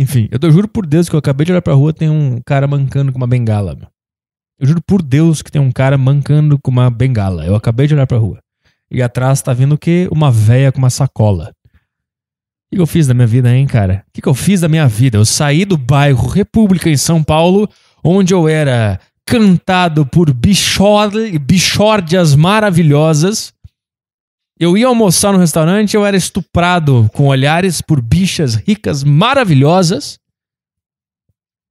Enfim, eu, juro por Deus que eu acabei de olhar pra rua tem um cara mancando com uma bengala. Meu. Eu juro por Deus que tem um cara mancando com uma bengala. Eu acabei de olhar pra rua. E atrás tá vindo o quê? Uma véia com uma sacola. O que, eu fiz da minha vida, hein, cara? O que, eu fiz da minha vida? Eu saí do bairro República em São Paulo, onde eu era cantado por bichor, bichórdias maravilhosas eu ia almoçar no restaurante, eu era estuprado com olhares por bichas ricas maravilhosas.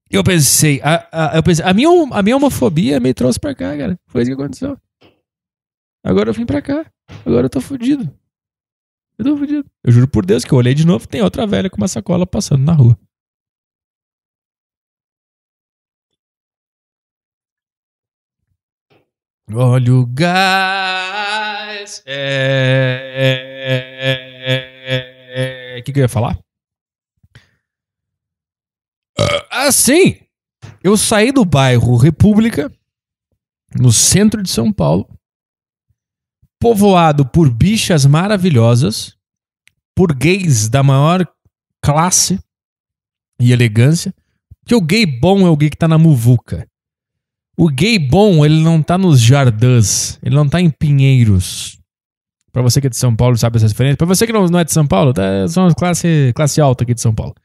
Eu pensei, a, a, eu pensei, a minha, a minha homofobia me trouxe pra cá, cara. Foi isso que aconteceu. Agora eu vim pra cá. Agora eu tô fudido. Eu tô fudido. Eu juro por Deus que eu olhei de novo, tem outra velha com uma sacola passando na rua. Olha o gás. É. O é, é, é. que, que eu ia falar? Assim, eu saí do bairro República, no centro de São Paulo, povoado por bichas maravilhosas, por gays da maior classe e elegância, porque o gay bom é o gay que tá na muvuca. O gay bom, ele não tá nos jardins, ele não tá em Pinheiros. Para você que é de São Paulo, sabe essa diferença. Para você que não, não, é de São Paulo, tá, são classe, classe alta aqui de São Paulo.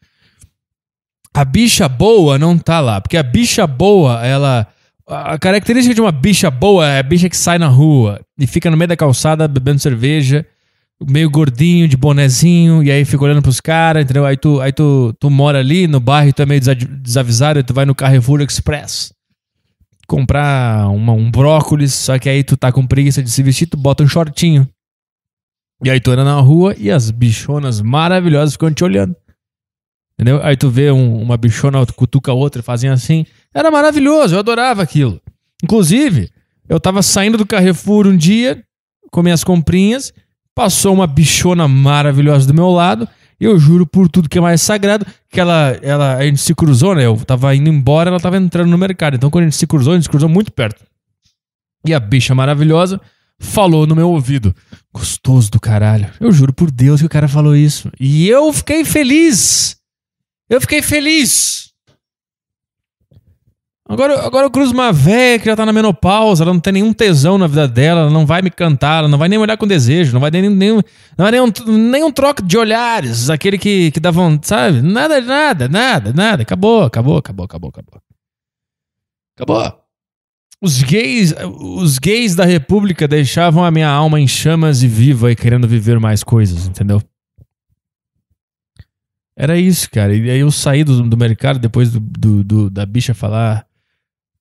A bicha boa não tá lá, porque a bicha boa, ela. A característica de uma bicha boa é a bicha que sai na rua e fica no meio da calçada bebendo cerveja, meio gordinho, de bonezinho, e aí fica olhando pros caras, entendeu? Aí, tu, aí tu, tu mora ali no bairro e tu é meio desavisado e tu vai no Carrefour Express comprar uma, um brócolis, só que aí tu tá com preguiça de se vestir, tu bota um shortinho. E aí tu anda na rua e as bichonas maravilhosas ficam te olhando. Entendeu? Aí tu vê um, uma bichona, cutuca a outra, fazem assim. Era maravilhoso, eu adorava aquilo. Inclusive, eu tava saindo do Carrefour um dia, com minhas comprinhas, passou uma bichona maravilhosa do meu lado. Eu juro por tudo que é mais sagrado, que ela, ela, a gente se cruzou, né? Eu tava indo embora, ela tava entrando no mercado. Então quando a gente se cruzou, a gente se cruzou muito perto. E a bicha maravilhosa falou no meu ouvido: Gostoso do caralho. Eu juro por Deus que o cara falou isso. E eu fiquei feliz. Eu fiquei feliz. Agora, agora eu cruzo uma velha que já tá na menopausa, ela não tem nenhum tesão na vida dela, ela não vai me cantar, ela não vai nem olhar com desejo, não vai nem nenhum, não vai nenhum, nenhum troco de olhares, aquele que, que dá vontade, sabe? Nada, nada, nada, nada. Acabou, acabou, acabou, acabou, acabou. Acabou. Os gays, os gays da república deixavam a minha alma em chamas e viva e querendo viver mais coisas, entendeu? Era isso, cara. E aí eu saí do, do mercado depois do, do, do da bicha falar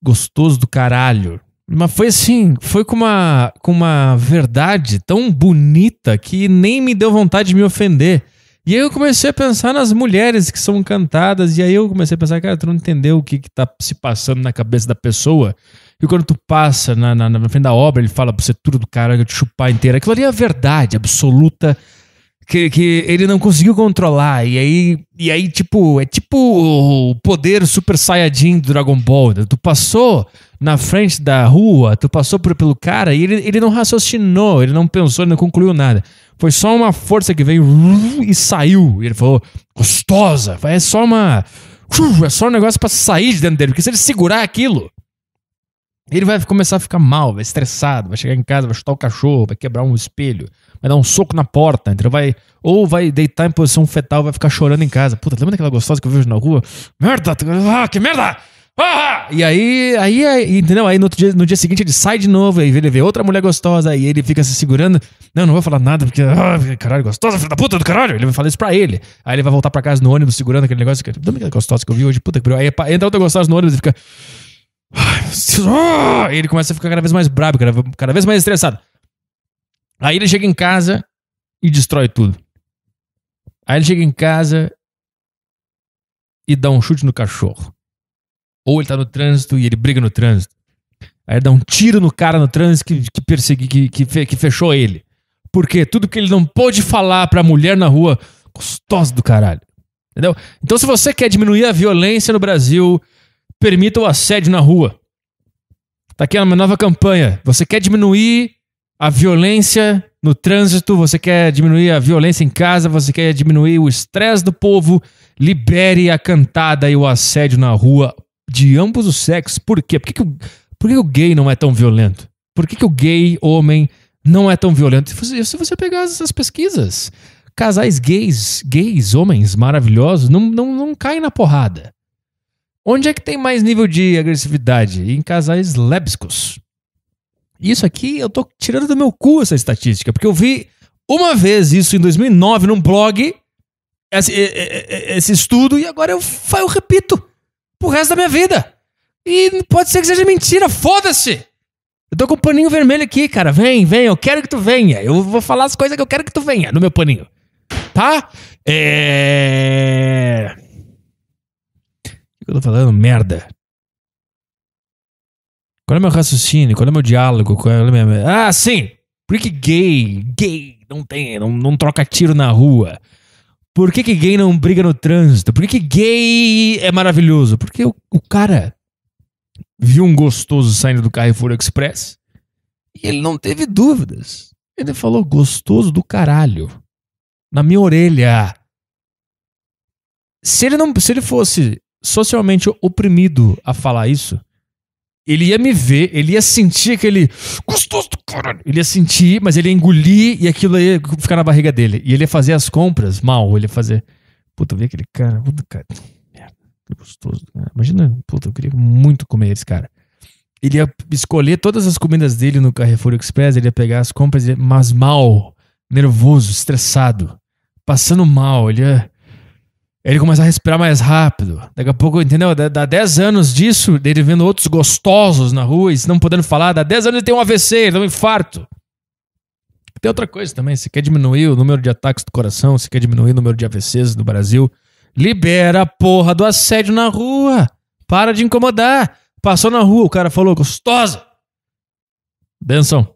gostoso do caralho. Mas foi assim, foi com uma, com uma verdade tão bonita que nem me deu vontade de me ofender. E aí eu comecei a pensar nas mulheres que são cantadas, e aí eu comecei a pensar, cara, tu não entendeu o que, que tá se passando na cabeça da pessoa. E quando tu passa na, na, na frente da obra, ele fala pra você tudo do cara, eu te chupar inteira. Aquilo ali é a verdade absoluta que, que ele não conseguiu controlar. E aí, e aí, tipo, é tipo o poder super saiyajin do Dragon Ball. Né? Tu passou na frente da rua, tu passou por, pelo cara e ele, ele não raciocinou, ele não pensou, ele não concluiu nada. Foi só uma força que veio e saiu. E ele falou, gostosa, é só uma. É só um negócio para sair de dentro dele, porque se ele segurar aquilo, ele vai começar a ficar mal, vai estressado, vai chegar em casa, vai chutar o cachorro, vai quebrar um espelho, vai dar um soco na porta, entendeu? Vai, ou vai deitar em posição fetal, vai ficar chorando em casa. Puta, lembra daquela gostosa que eu vejo na rua? Merda! Ah, que merda! Ah! E aí, aí, aí, entendeu? Aí no dia, no dia seguinte ele sai de novo, aí ele vê outra mulher gostosa, e ele fica se segurando. Não, não vou falar nada, porque, ah, caralho, gostosa, filho da puta do caralho. Ele vai falar isso pra ele. Aí ele vai voltar pra casa no ônibus segurando aquele negócio. Lembra aquela gostosa que eu vi hoje? Puta que pariu. Aí entra outra gostosa no ônibus e fica. Ah! E ele começa a ficar cada vez mais brabo, cada vez mais estressado. Aí ele chega em casa e destrói tudo. Aí ele chega em casa e dá um chute no cachorro. Ou ele tá no trânsito e ele briga no trânsito. Aí ele dá um tiro no cara no trânsito que, que, persegui, que, que, que fechou ele. Porque tudo que ele não pôde falar pra mulher na rua, gostosa do caralho. Entendeu? Então, se você quer diminuir a violência no Brasil, permita o assédio na rua. Está aqui uma nova campanha. Você quer diminuir a violência no trânsito, você quer diminuir a violência em casa, você quer diminuir o estresse do povo, libere a cantada e o assédio na rua de ambos os sexos. Por quê? Por que, que, o, por que, que o gay não é tão violento? Por que, que o gay homem não é tão violento? Se você, se você pegar essas pesquisas, casais gays, gays, homens maravilhosos, não, não, não caem na porrada. Onde é que tem mais nível de agressividade? Em casais lébsicos. Isso aqui eu tô tirando do meu cu essa estatística, porque eu vi uma vez isso em 2009 num blog, esse, esse estudo, e agora eu, eu repito pro resto da minha vida. E pode ser que seja mentira, foda-se! Eu tô com o um paninho vermelho aqui, cara. Vem, vem, eu quero que tu venha. Eu vou falar as coisas que eu quero que tu venha no meu paninho. Tá? É falando merda. Qual é meu raciocínio? Qual é meu diálogo? Qual é minha... Ah, sim! Por que gay? Gay não tem, não, não troca tiro na rua. Por que, que gay não briga no trânsito? Por que, que gay é maravilhoso? Porque o, o cara viu um gostoso saindo do Carrefour Express e ele não teve dúvidas. Ele falou gostoso do caralho. Na minha orelha. Se ele não, se ele fosse socialmente oprimido a falar isso, ele ia me ver, ele ia sentir aquele gostoso do caralho. Ele ia sentir, mas ele ia engolir e aquilo ia ficar na barriga dele. E ele ia fazer as compras mal, ele ia fazer. Puta, eu vi aquele cara, puta, cara, que gostoso. Imagina, puta, eu queria muito comer esse cara. Ele ia escolher todas as comidas dele no Carrefour Express, ele ia pegar as compras, mas mal, nervoso, estressado, passando mal, ele ia ele começa a respirar mais rápido. Daqui a pouco, entendeu? Dá, dá 10 anos disso, dele vendo outros gostosos na rua e não podendo falar. Dá 10 anos ele tem um AVC, ele tem um infarto. Tem outra coisa também. Se quer diminuir o número de ataques do coração, se quer diminuir o número de AVCs no Brasil, libera a porra do assédio na rua. Para de incomodar. Passou na rua, o cara falou, gostosa. Benção.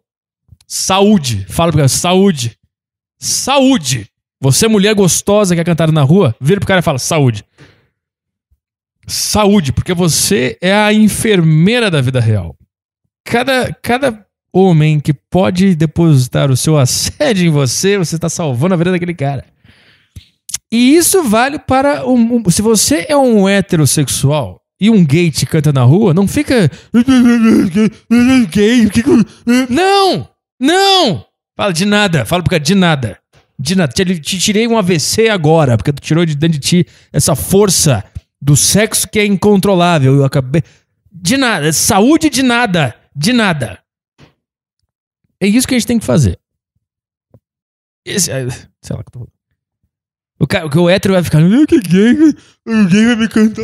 Saúde. Fala pra ele, saúde. Saúde. Você, mulher gostosa que é cantada na rua, vira pro cara e fala: saúde. Saúde, porque você é a enfermeira da vida real. Cada, cada homem que pode depositar o seu assédio em você, você está salvando a vida daquele cara. E isso vale para. Um, se você é um heterossexual e um gay te canta na rua, não fica. Não! Não! Fala de nada. Fala por causa de nada. Dina, te, te tirei um AVC agora, porque tu tirou de dentro de ti essa força do sexo que é incontrolável. Eu acabei. De nada, saúde de nada, de nada. É isso que a gente tem que fazer. Esse, é, sei lá o que eu tô o, o hétero vai ficar. ninguém ah, vai me cantar.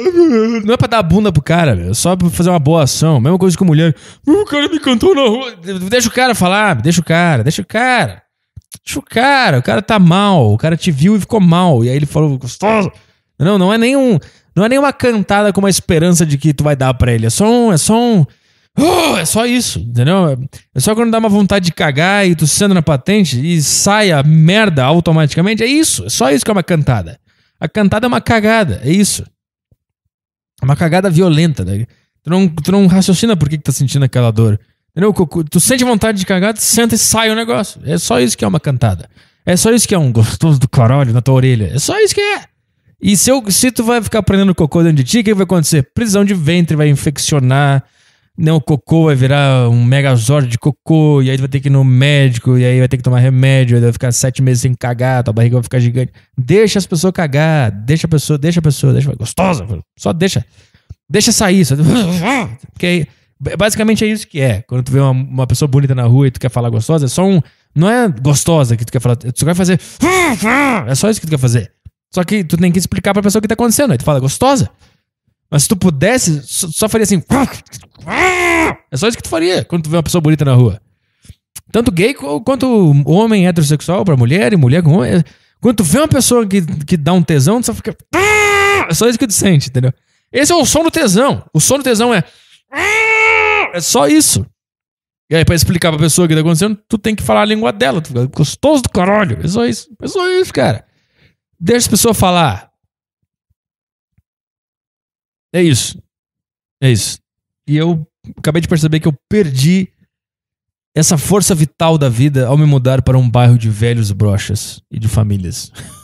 Não é pra dar a bunda pro cara, meu. É só pra fazer uma boa ação. Mesma coisa com mulher. Ah, o cara me cantou na rua. Deixa o cara falar, deixa o cara, deixa o cara o cara, o cara tá mal, o cara te viu e ficou mal. E aí ele falou, gostoso. Não, não é nenhum. Não é nenhuma cantada com uma esperança de que tu vai dar pra ele. É só um. É só um. Oh, é só isso, entendeu? É só quando dá uma vontade de cagar e tu sendo na patente e sai a merda automaticamente. É isso, é só isso que é uma cantada. A cantada é uma cagada, é isso. É uma cagada violenta. Né? Tu, não, tu não raciocina por que, que tá sentindo aquela dor. Entendeu? Tu sente vontade de cagar, tu senta e sai o negócio. É só isso que é uma cantada. É só isso que é um gostoso do carolho na tua orelha. É só isso que é. E se, eu, se tu vai ficar prendendo cocô dentro de ti, o que vai acontecer? Prisão de ventre vai infeccionar. Né, o cocô vai virar um megazord de cocô, e aí tu vai ter que ir no médico, e aí vai ter que tomar remédio, aí vai ficar sete meses sem cagar, tua barriga vai ficar gigante. Deixa as pessoas cagar, deixa a pessoa, deixa a pessoa, deixa. Gostosa, só deixa. Deixa sair, só... porque aí Basicamente é isso que é. Quando tu vê uma, uma pessoa bonita na rua e tu quer falar gostosa, é só um. Não é gostosa que tu quer falar. Tu só quer fazer. É só isso que tu quer fazer. Só que tu tem que explicar pra pessoa o que tá acontecendo. Aí tu fala, gostosa. Mas se tu pudesse, só, faria assim. É só isso que tu faria quando tu vê uma pessoa bonita na rua. Tanto gay quanto homem heterossexual pra mulher e mulher com homem. É, quando tu vê uma pessoa que, que dá um tesão, tu só fica. É só isso que tu sente, entendeu? Esse é o som do tesão. O som do tesão é. É só isso. E aí, pra explicar pra pessoa o que tá acontecendo, tu tem que falar a língua dela. Tu fica gostoso do caralho. É só isso. É só isso, cara. Deixa a pessoa falar. É isso. É isso. E eu acabei de perceber que eu perdi essa força vital da vida ao me mudar para um bairro de velhos brochas e de famílias.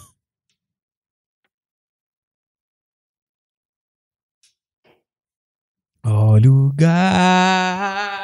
Olha o gás.